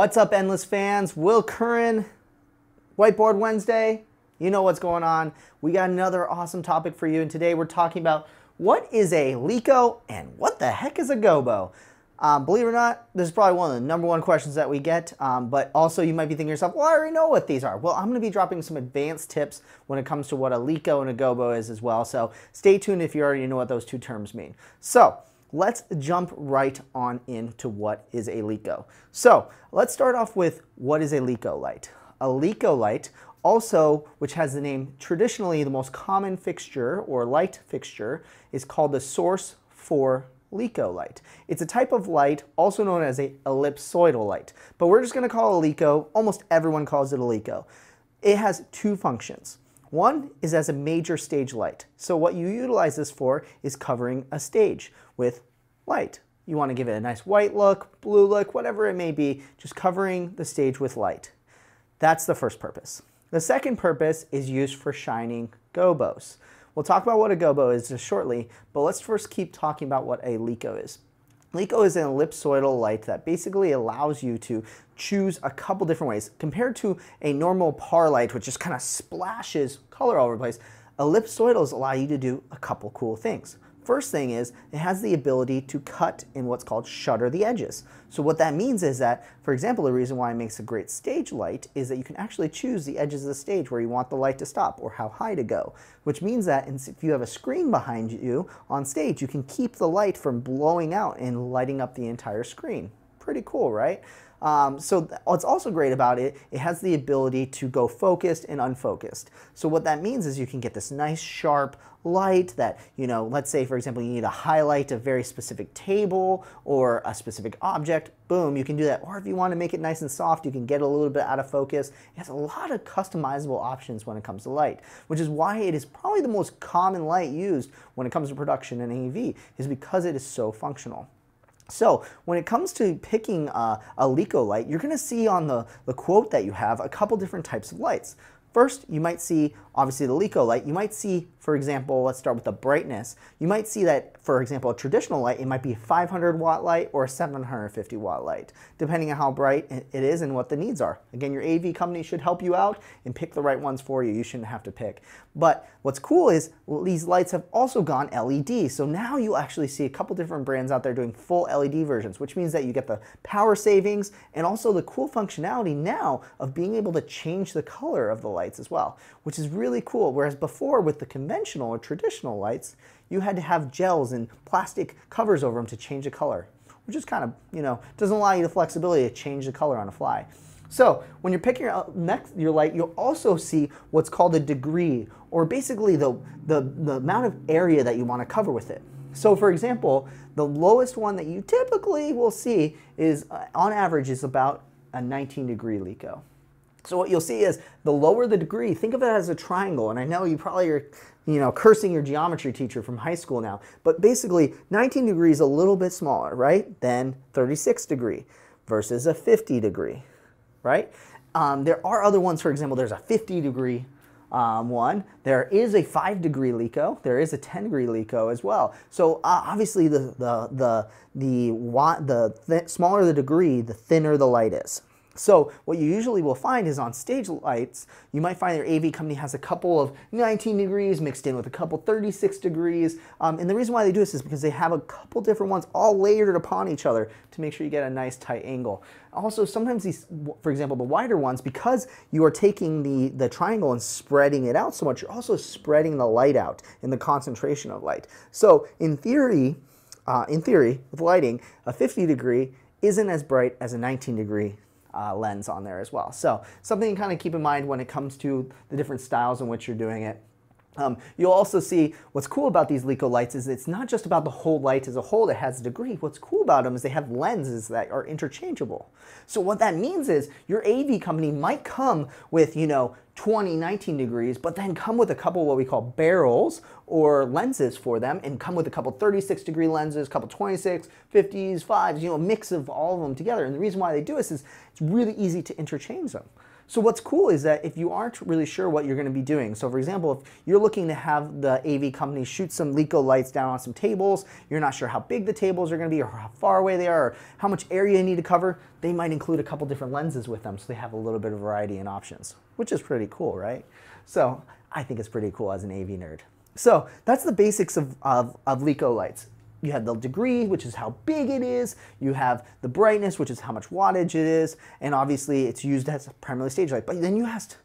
What's up, Endless fans? Will Curran, Whiteboard Wednesday. You know what's going on. We got another awesome topic for you, and today we're talking about what is a lico and what the heck is a gobo? Um, believe it or not, this is probably one of the number one questions that we get, um, but also you might be thinking to yourself, well, I already know what these are. Well, I'm going to be dropping some advanced tips when it comes to what a lico and a gobo is as well, so stay tuned if you already know what those two terms mean. So let's jump right on into what is a LECO. So let's start off with what is a LECO light? A LECO light also, which has the name traditionally the most common fixture or light fixture is called the source for LECO light. It's a type of light also known as a ellipsoidal light, but we're just gonna call it a LECO. Almost everyone calls it a LECO. It has two functions. One is as a major stage light. So what you utilize this for is covering a stage with light. You want to give it a nice white look, blue look, whatever it may be, just covering the stage with light. That's the first purpose. The second purpose is used for shining gobos. We'll talk about what a gobo is just shortly, but let's first keep talking about what a lico is. LECO is an ellipsoidal light that basically allows you to choose a couple different ways. Compared to a normal par light, which just kind of splashes color all over the place, ellipsoidals allow you to do a couple cool things. First thing is it has the ability to cut in what's called shutter the edges. So what that means is that, for example, the reason why it makes a great stage light is that you can actually choose the edges of the stage where you want the light to stop or how high to go, which means that if you have a screen behind you on stage, you can keep the light from blowing out and lighting up the entire screen. Pretty cool, right? Um, so what's also great about it, it has the ability to go focused and unfocused. So what that means is you can get this nice sharp light that, you know, let's say for example, you need to highlight a very specific table or a specific object, boom, you can do that. Or if you want to make it nice and soft, you can get a little bit out of focus. It has a lot of customizable options when it comes to light, which is why it is probably the most common light used when it comes to production in AV is because it is so functional. So when it comes to picking uh, a LECO light, you're going to see on the, the quote that you have a couple different types of lights. First, you might see, obviously, the LECO light. You might see, for example, let's start with the brightness. You might see that, for example, a traditional light, it might be 500 watt light or 750 watt light, depending on how bright it is and what the needs are. Again, your AV company should help you out and pick the right ones for you. You shouldn't have to pick. But what's cool is well, these lights have also gone LED. So now you actually see a couple different brands out there doing full LED versions, which means that you get the power savings and also the cool functionality now of being able to change the color of the light lights as well, which is really cool. Whereas before with the conventional or traditional lights, you had to have gels and plastic covers over them to change the color, which is kind of, you know, doesn't allow you the flexibility to change the color on the fly. So when you're picking out next your light, you'll also see what's called a degree, or basically the, the, the amount of area that you want to cover with it. So for example, the lowest one that you typically will see is, uh, on average, is about a 19 degree LECO. So what you'll see is the lower the degree, think of it as a triangle. And I know you probably are, you know, cursing your geometry teacher from high school now, but basically 19 degrees a little bit smaller, right, than 36 degree versus a 50 degree, right? Um, there are other ones, for example, there's a 50 degree um, one. There is a 5 degree LECO. There is a 10 degree LECO as well. So uh, obviously the, the, the, the, the, the, the smaller the degree, the thinner the light is. So what you usually will find is on stage lights, you might find your AV company has a couple of 19 degrees mixed in with a couple 36 degrees. Um, and the reason why they do this is because they have a couple different ones all layered upon each other to make sure you get a nice tight angle. Also, sometimes these, for example, the wider ones, because you are taking the, the triangle and spreading it out so much, you're also spreading the light out in the concentration of light. So in theory, uh, in theory, with lighting, a 50 degree isn't as bright as a 19 degree uh, lens on there as well. So something to kind of keep in mind when it comes to the different styles in which you're doing it. Um, you'll also see what's cool about these Leco lights is it's not just about the whole light as a whole that has a degree. What's cool about them is they have lenses that are interchangeable. So what that means is your AV company might come with, you know, 20, 19 degrees, but then come with a couple what we call barrels or lenses for them and come with a couple 36 degree lenses, couple 26, 50s, 5s, you know, a mix of all of them together. And the reason why they do this is it's really easy to interchange them. So what's cool is that if you aren't really sure what you're going to be doing, so for example, if you're looking to have the AV company shoot some Leco lights down on some tables, you're not sure how big the tables are going to be or how far away they are or how much area you need to cover, they might include a couple different lenses with them so they have a little bit of variety and options, which is pretty cool, right? So I think it's pretty cool as an AV nerd. So that's the basics of, of, of lights you have the degree, which is how big it is. You have the brightness, which is how much wattage it is. And obviously it's used as primarily stage light. But then you asked,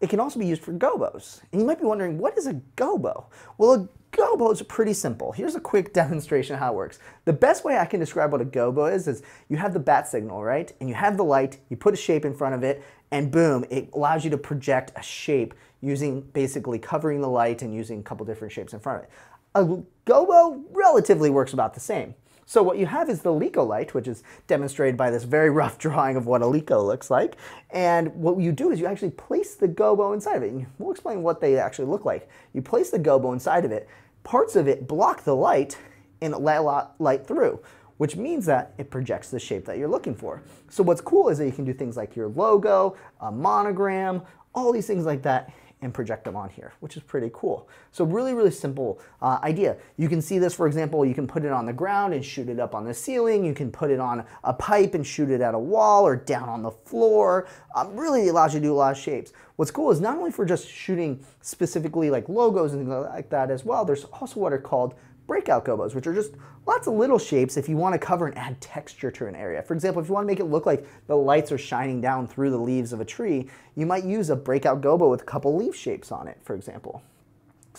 it can also be used for gobos. And you might be wondering, what is a gobo? Well, a gobo is pretty simple. Here's a quick demonstration how it works. The best way I can describe what a gobo is, is you have the bat signal, right? And you have the light, you put a shape in front of it, and boom, it allows you to project a shape using basically covering the light and using a couple different shapes in front of it a gobo relatively works about the same. So what you have is the light, which is demonstrated by this very rough drawing of what a lico looks like. And what you do is you actually place the gobo inside of it. And we'll explain what they actually look like. You place the gobo inside of it. Parts of it block the light and let light through, which means that it projects the shape that you're looking for. So what's cool is that you can do things like your logo, a monogram, all these things like that and project them on here, which is pretty cool. So really, really simple uh, idea. You can see this, for example, you can put it on the ground and shoot it up on the ceiling. You can put it on a pipe and shoot it at a wall or down on the floor. Um, really allows you to do a lot of shapes. What's cool is not only for just shooting specifically like logos and things like that as well, there's also what are called breakout gobos, which are just lots of little shapes if you want to cover and add texture to an area. For example, if you want to make it look like the lights are shining down through the leaves of a tree, you might use a breakout gobo with a couple leaf shapes on it, for example.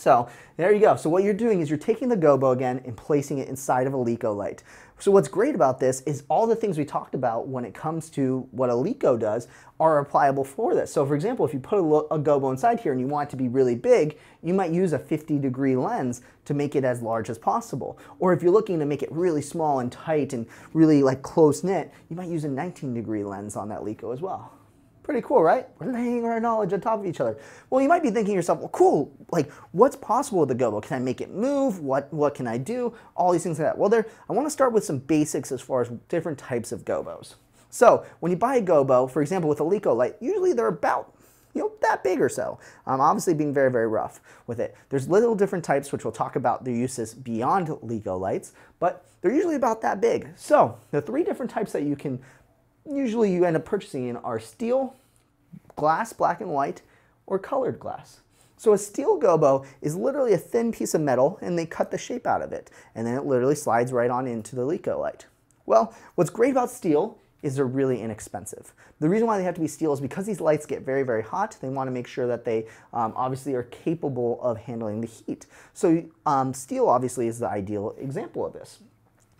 So there you go. So what you're doing is you're taking the gobo again and placing it inside of a Lico light. So what's great about this is all the things we talked about when it comes to what a Lico does are applicable for this. So for example, if you put a, a gobo inside here and you want it to be really big, you might use a 50 degree lens to make it as large as possible. Or if you're looking to make it really small and tight and really like close knit, you might use a 19 degree lens on that Lico as well. Pretty cool, right? We're laying our knowledge on top of each other. Well, you might be thinking to yourself, well, cool, like what's possible with the gobo? Can I make it move? What what can I do? All these things like that. Well, there I want to start with some basics as far as different types of gobos. So when you buy a gobo, for example, with a Lico light, usually they're about you know, that big or so. i Um, obviously being very, very rough with it. There's little different types, which we'll talk about their uses beyond LEGO lights, but they're usually about that big. So the three different types that you can usually you end up purchasing in are steel, glass, black and white, or colored glass. So a steel gobo is literally a thin piece of metal and they cut the shape out of it. And then it literally slides right on into the Lico light. Well, what's great about steel is they're really inexpensive. The reason why they have to be steel is because these lights get very, very hot. They want to make sure that they um, obviously are capable of handling the heat. So um, steel obviously is the ideal example of this.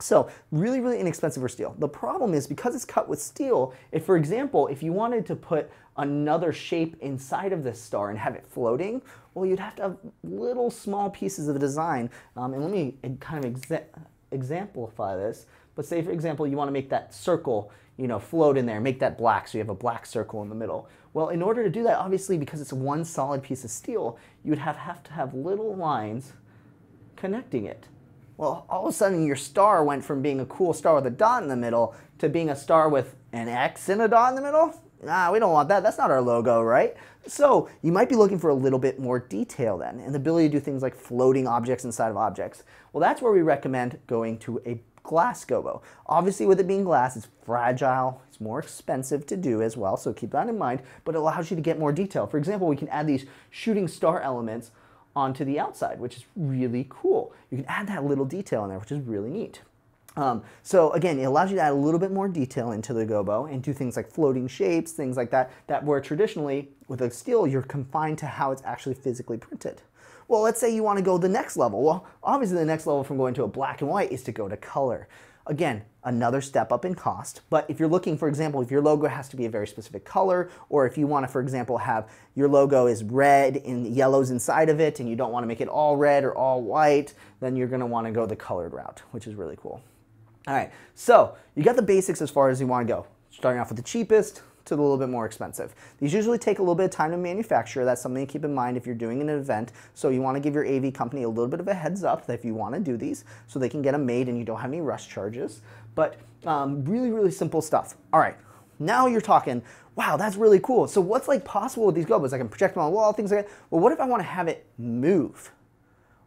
So really, really inexpensive for steel. The problem is because it's cut with steel, if for example, if you wanted to put another shape inside of this star and have it floating, well, you'd have to have little small pieces of design. Um, and let me kind of exa exemplify this. But say, for example, you want to make that circle, you know, float in there, make that black so you have a black circle in the middle. Well, in order to do that, obviously, because it's one solid piece of steel, you would have, have to have little lines connecting it. Well, all of a sudden your star went from being a cool star with a dot in the middle to being a star with an X and a dot in the middle. Nah, we don't want that. That's not our logo, right? So you might be looking for a little bit more detail then and the ability to do things like floating objects inside of objects. Well, that's where we recommend going to a glass gobo. Obviously with it being glass, it's fragile, it's more expensive to do as well, so keep that in mind, but it allows you to get more detail. For example, we can add these shooting star elements onto the outside, which is really cool. You can add that little detail in there, which is really neat. Um, so again, it allows you to add a little bit more detail into the gobo and do things like floating shapes, things like that, that where traditionally with a steel, you're confined to how it's actually physically printed. Well, let's say you want to go the next level. Well, obviously the next level from going to a black and white is to go to color. Again, another step up in cost. But if you're looking, for example, if your logo has to be a very specific color, or if you want to, for example, have your logo is red and yellows inside of it, and you don't want to make it all red or all white, then you're going to want to go the colored route, which is really cool. All right, so you got the basics as far as you want to go. Starting off with the cheapest, to a little bit more expensive. These usually take a little bit of time to manufacture. That's something to keep in mind if you're doing an event. So you want to give your AV company a little bit of a heads up that if you want to do these so they can get them made and you don't have any rush charges. But um, really, really simple stuff. All right, now you're talking, wow, that's really cool. So what's like possible with these globes? I can project them on the wall, things like that. Well, what if I want to have it move?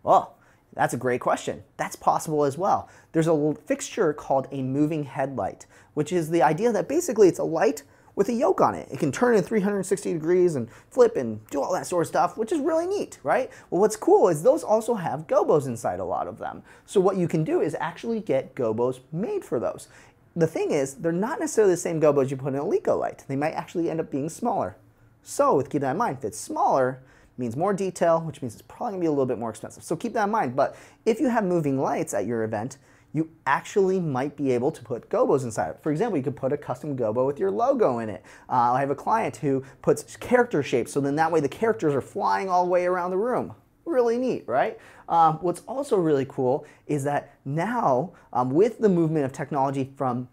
Well, that's a great question. That's possible as well. There's a fixture called a moving headlight, which is the idea that basically it's a light with a yoke on it. It can turn in 360 degrees and flip and do all that sort of stuff, which is really neat, right? Well, what's cool is those also have gobos inside a lot of them. So what you can do is actually get gobos made for those. The thing is, they're not necessarily the same gobos you put in a Lico light. They might actually end up being smaller. So with keep that in mind, if it's smaller, means more detail, which means it's probably gonna be a little bit more expensive. So keep that in mind. But if you have moving lights at your event, you actually might be able to put gobos inside it. For example, you could put a custom gobo with your logo in it. Uh, I have a client who puts character shapes, so then that way the characters are flying all the way around the room. Really neat, right? Um, what's also really cool is that now, um, with the movement of technology from,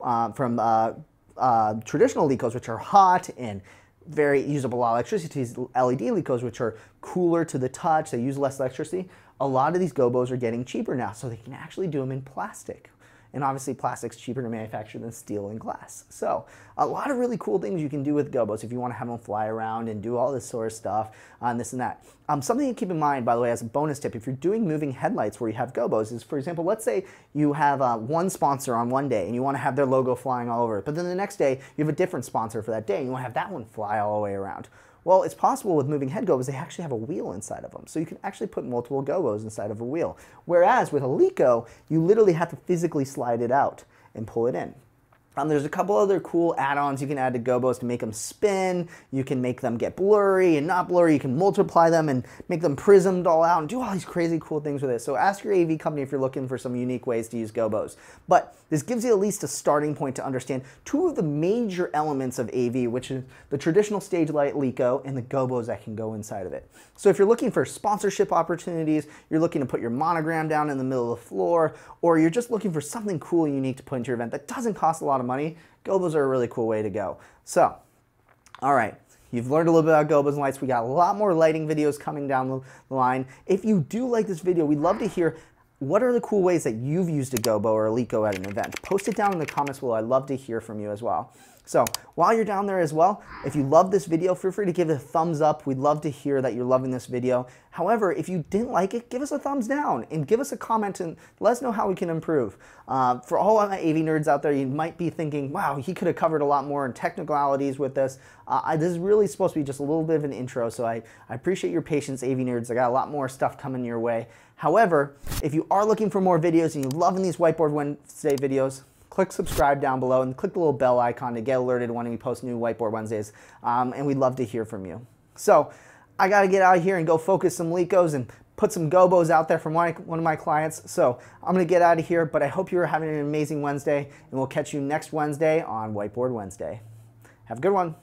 uh, from uh, uh traditional LECOs, which are hot and very usable a lot electricity, LED LECOs, which are cooler to the touch, they use less electricity a lot of these gobos are getting cheaper now, so they can actually do them in plastic. And obviously, plastic's cheaper to manufacture than steel and glass. So, a lot of really cool things you can do with gobos if you want to have them fly around and do all this sort of stuff on uh, this and that. Um, something to keep in mind, by the way, as a bonus tip, if you're doing moving headlights where you have gobos, is for example, let's say you have uh, one sponsor on one day and you want to have their logo flying all over it, but then the next day you have a different sponsor for that day and you want to have that one fly all the way around well, it's possible with moving head gobos, they actually have a wheel inside of them. So you can actually put multiple gobos inside of a wheel. Whereas with a Lico, you literally have to physically slide it out and pull it in. Um, there's a couple other cool add-ons you can add to gobos to make them spin. You can make them get blurry and not blurry. You can multiply them and make them prismed all out and do all these crazy cool things with it. So ask your AV company if you're looking for some unique ways to use gobos. But this gives you at least a starting point to understand two of the major elements of AV, which is the traditional stage light lico and the gobos that can go inside of it. So if you're looking for sponsorship opportunities, you're looking to put your monogram down in the middle of the floor, or you're just looking for something cool and unique to put into your event that doesn't cost a lot of money money, gobas are a really cool way to go. So, all right. You've learned a little bit about gobas and lights. We got a lot more lighting videos coming down the line. If you do like this video, we'd love to hear what are the cool ways that you've used a gobo or a lico at an event. Post it down in the comments below. I'd love to hear from you as well. So while you're down there as well, if you love this video, feel free to give it a thumbs up. We'd love to hear that you're loving this video. However, if you didn't like it, give us a thumbs down and give us a comment and let us know how we can improve. Uh, for all my AV nerds out there, you might be thinking, wow, he could have covered a lot more in technicalities with this. Uh, I, this is really supposed to be just a little bit of an intro, so I, I appreciate your patience, AV nerds. I got a lot more stuff coming your way. However, if you are looking for more videos and you're loving these Whiteboard Wednesday videos, click subscribe down below and click the little bell icon to get alerted when we post new Whiteboard Wednesdays. Um, and we'd love to hear from you. So I got to get out of here and go focus some Licos and put some gobos out there from one of my clients. So I'm going to get out of here, but I hope you're having an amazing Wednesday, and we'll catch you next Wednesday on Whiteboard Wednesday. Have a good one.